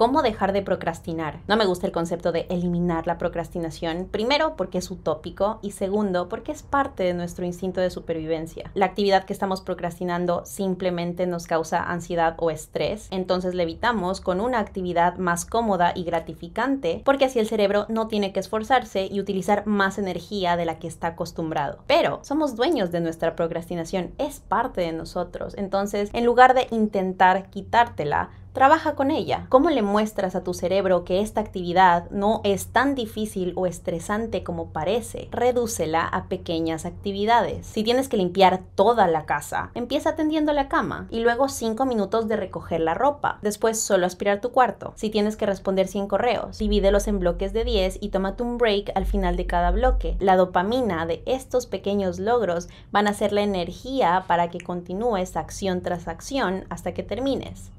cómo dejar de procrastinar. No me gusta el concepto de eliminar la procrastinación, primero porque es utópico y segundo porque es parte de nuestro instinto de supervivencia. La actividad que estamos procrastinando simplemente nos causa ansiedad o estrés, entonces la evitamos con una actividad más cómoda y gratificante porque así el cerebro no tiene que esforzarse y utilizar más energía de la que está acostumbrado. Pero somos dueños de nuestra procrastinación, es parte de nosotros, entonces en lugar de intentar quitártela, trabaja con ella. ¿Cómo le muestras a tu cerebro que esta actividad no es tan difícil o estresante como parece? Redúcela a pequeñas actividades. Si tienes que limpiar toda la casa, empieza atendiendo la cama y luego 5 minutos de recoger la ropa. Después solo aspirar tu cuarto. Si tienes que responder 100 correos, divídelos en bloques de 10 y tómate un break al final de cada bloque. La dopamina de estos pequeños logros van a ser la energía para que continúes acción tras acción hasta que termines.